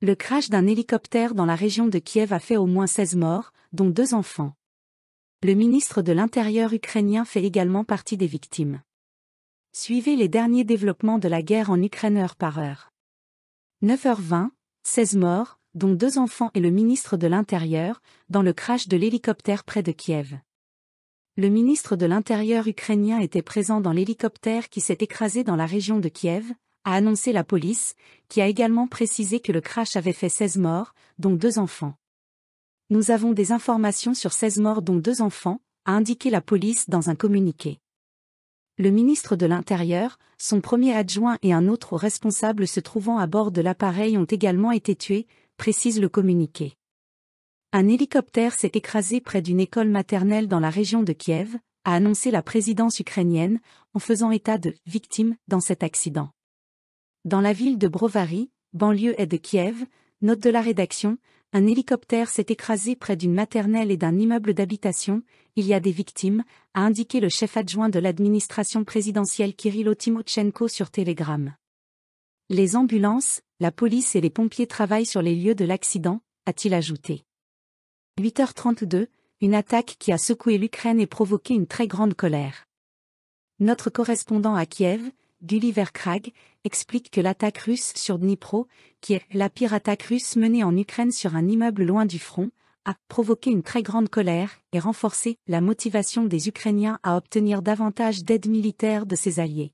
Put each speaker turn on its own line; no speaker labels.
Le crash d'un hélicoptère dans la région de Kiev a fait au moins 16 morts, dont deux enfants. Le ministre de l'Intérieur ukrainien fait également partie des victimes. Suivez les derniers développements de la guerre en Ukraine heure par heure. 9h20, 16 morts, dont deux enfants et le ministre de l'Intérieur, dans le crash de l'hélicoptère près de Kiev. Le ministre de l'Intérieur ukrainien était présent dans l'hélicoptère qui s'est écrasé dans la région de Kiev, a annoncé la police, qui a également précisé que le crash avait fait 16 morts, dont deux enfants. Nous avons des informations sur 16 morts dont deux enfants, a indiqué la police dans un communiqué. Le ministre de l'Intérieur, son premier adjoint et un autre responsable se trouvant à bord de l'appareil ont également été tués, précise le communiqué. Un hélicoptère s'est écrasé près d'une école maternelle dans la région de Kiev, a annoncé la présidence ukrainienne, en faisant état de victimes dans cet accident. Dans la ville de Brovary, banlieue est de Kiev, note de la rédaction, un hélicoptère s'est écrasé près d'une maternelle et d'un immeuble d'habitation, il y a des victimes, a indiqué le chef adjoint de l'administration présidentielle Kirill Timotchenko sur Telegram. Les ambulances, la police et les pompiers travaillent sur les lieux de l'accident, a-t-il ajouté. 8h32, une attaque qui a secoué l'Ukraine et provoqué une très grande colère. Notre correspondant à Kiev, Gulliver Krag, explique que l'attaque russe sur Dnipro, qui est la pire attaque russe menée en Ukraine sur un immeuble loin du front, a provoqué une très grande colère et renforcé la motivation des Ukrainiens à obtenir davantage d'aide militaire de ses alliés.